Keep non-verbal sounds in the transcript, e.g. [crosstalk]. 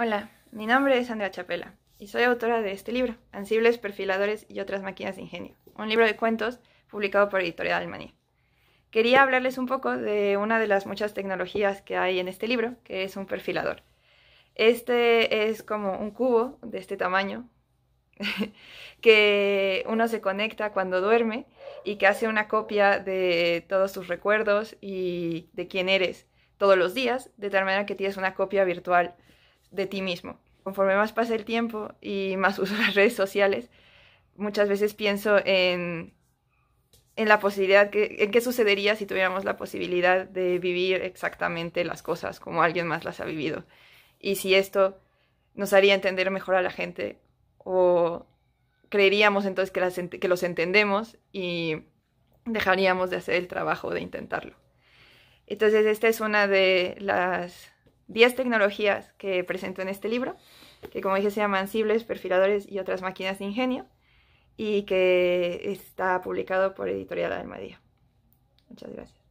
Hola, mi nombre es Andrea Chapela y soy autora de este libro, Ansibles, Perfiladores y otras máquinas de ingenio, un libro de cuentos publicado por Editorial Almanía. Quería hablarles un poco de una de las muchas tecnologías que hay en este libro, que es un perfilador. Este es como un cubo de este tamaño [laughs] que uno se conecta cuando duerme y que hace una copia de todos tus recuerdos y de quién eres todos los días, de tal manera que tienes una copia virtual de ti mismo. Conforme más pasa el tiempo y más [laughs] uso las redes sociales, muchas veces pienso en, en la posibilidad, que, en qué sucedería si tuviéramos la posibilidad de vivir exactamente las cosas como alguien más las ha vivido. Y si esto nos haría entender mejor a la gente o creeríamos entonces que, que los entendemos y dejaríamos de hacer el trabajo de intentarlo. Entonces, esta es una de las 10 tecnologías que presento en este libro, que como dije se llaman Sibles, Perfiladores y otras máquinas de ingenio, y que está publicado por Editorial Almadía. Muchas gracias.